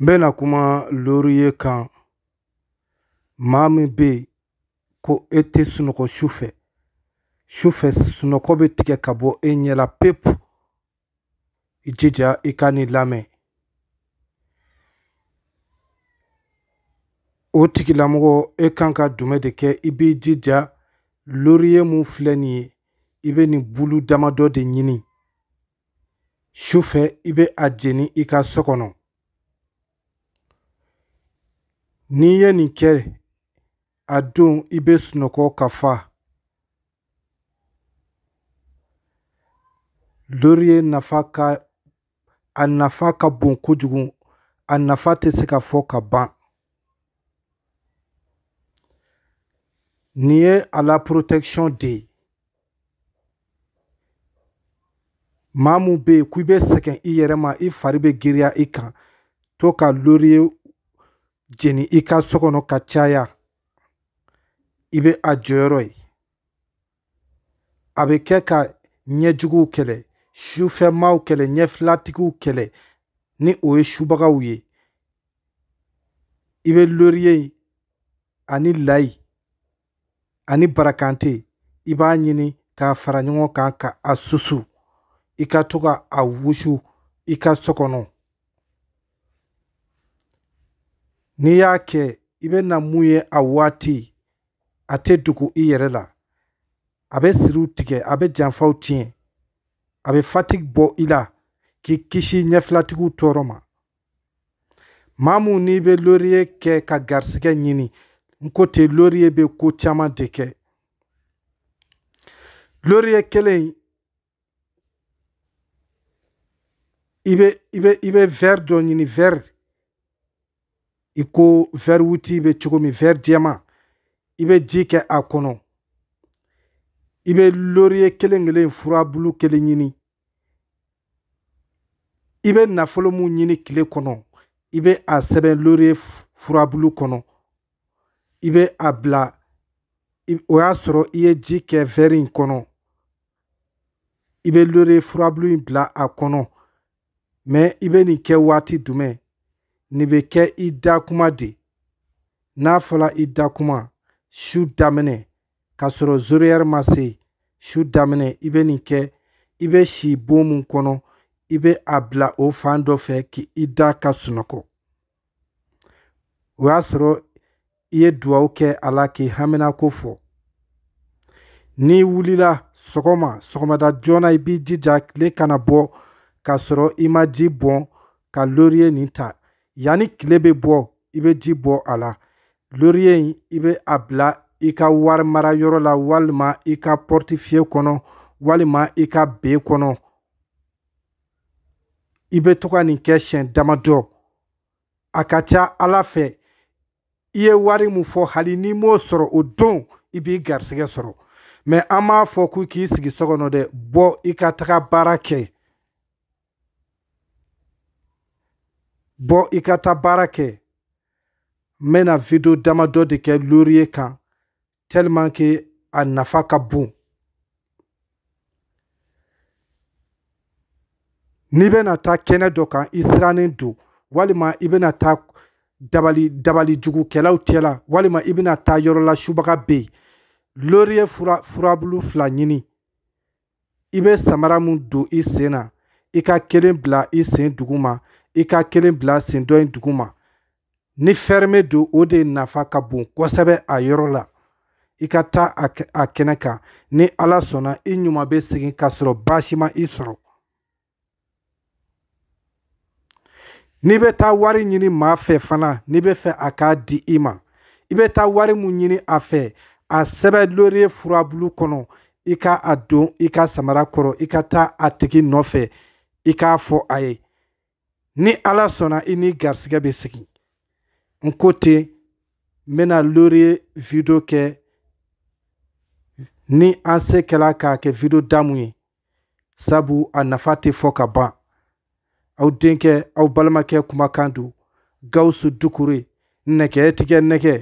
N bɛna kuma loriya kan maa min bɛ yen ko e tɛ sunɔgɔ su fɛ sufɛ sunɔgɔ bɛ tigɛ ka bɔ e ɲɛ la pewu i jija i ka nin lamɛn o tigilamɔgɔ e kan ka jumɛn de kɛ i b'i jija loriye min filɛ nin ye i bɛ nin bulu damadɔ de ɲini sufɛ i bɛ a jeni i ka so kɔnɔ N'i ye nin kɛ a don i bɛ sunɔgɔ ka fa ye nafa ka a nafa ka bon kojugu a nafa tɛ se ka fɔ ka ban nin ye a la de ye maa min bɛ yen k'i bɛ sɛgɛn i yɛrɛ ma i fari bɛ girinya i kan to ka ye jeni i ka so kɔnɔ ka caya i bɛ a jɔyɔrɔ ye a bɛ kɛ ka ɲɛjuguw kɛlɛ sufɛmaw kɛlɛ ɲɛfilatigiw kɛlɛ ni o ye subagaw ye i bɛ loriye ani layi ani barakante i b'a ɲini k'a fara ɲɔgɔn kan ka a susu i ka to ka a wusu i ka so kɔnɔ N'i yake kɛ i na muye ye a waati a tɛ i yɛrɛ la a bɛ siriw tigɛ a bɛ janfaw tiɲɛ a bɛ fati bɔ i la k'i kisi ɲɛfilatigiw tɔɔrɔ ma mamu n'i be loriye kɛ ka garisigɛ ɲini nko te ten loriye ko caman de kɛ loriye kelen i ibe verdo nyini i dɔ ɲini i ko vɛri wuti bɛ cogo min vɛri jɛma i bɛ ji kɛ a kɔnɔ i bɛ loriye kelen kelen furabulu kelen ɲini i bɛ nafolo mun ɲini kile kɔnɔ i bɛ a sɛbɛn loriye furabulu kɔnɔ i bɛ a bila o y'a sɔrɔ i ye ji kɛ vɛri in kɔnɔ i bɛ loriye furabulu in bila a kɔnɔ mɛ i bɛ nin kɛ waati jumɛn nin bɛ kɛ i da kuma de n'a fɔla i da kuma su daminɛ k'a sɔrɔ zoriyɛri ma se su daminɛ i bɛ nin kɛ i bɛ si bon mun kɔnɔ i bɛ a bila o fan dɔ fɛ k'i da ka sunɔgɔ o y'a sɔrɔ i ye duwawu kɛ a la k'i haminako fɔ n'i wulila sɔgɔma sɔgɔmada joona i b'i jija tile kana bɔ k'a sɔrɔ i ma ji bɔn ka lori ye nin ta Yanni tile bɛ bɔ i bɛ ji bɔ a la lɔri in i bɛ a bila i ka wari mara yɔrɔ la walima i ka pɔritifiye kɔnɔ walima i ka bee kɔnɔ i bɛ to ka nin kɛ siɲɛ damadɔ a ka ca ala fɛ i ye wari min fɔ hali n'i m'o sɔrɔ o don i b'i garisɛgɛ sɔrɔ mɛ an b'a fɔ ko k'i sigi so kɔnɔ dɛ bɔ i ka taga baara kɛ bɔ i ka taa baara kɛ n bɛna video damadɔ de kɛ loriye kan tellement a nafa ka bon n'i bɛna taa kɛnɛ dɔ kan i sirannen don walima i bɛna taa dabali dabali jugukɛlaw cɛla walima i bɛna taa yɔrɔ la subaga bɛ yen loriye fura furabulu fila ɲini i bɛ samara mun don i sen na i ka kelen bila i sen duguma i ka kelen bila sen dɔ in dugu ni fɛrɛmɛ don o de nafa ka bon kosɛbɛ a yɔrɔ la i ka taa a kɛnɛ kan ni ala sɔnna i ɲuman bɛ segin ka sɔrɔ baasi ma i sɔrɔ n'i bɛ taa wari ɲini maa fɛ fana n'i bɛ fɛ a k'a di i ma i bɛ taa wari mun ɲini a fɛ a sɛbɛn lori furabulu kɔnɔ i ka a don i ka samara kɔrɔ i ka taa a tigi nɔfɛ i k'a fɔ a ye ni ala sɔnna i ni garisigɛ bɛ sigi n ko ten n bɛna lori video kɛ ni an se kɛla k'a kɛ video damu ye sabu a nafa tɛ fɔ ka ban aw denkɛ aw balimakɛ kumakan don gawusu dukure nɛgɛ tigɛ nɛgɛ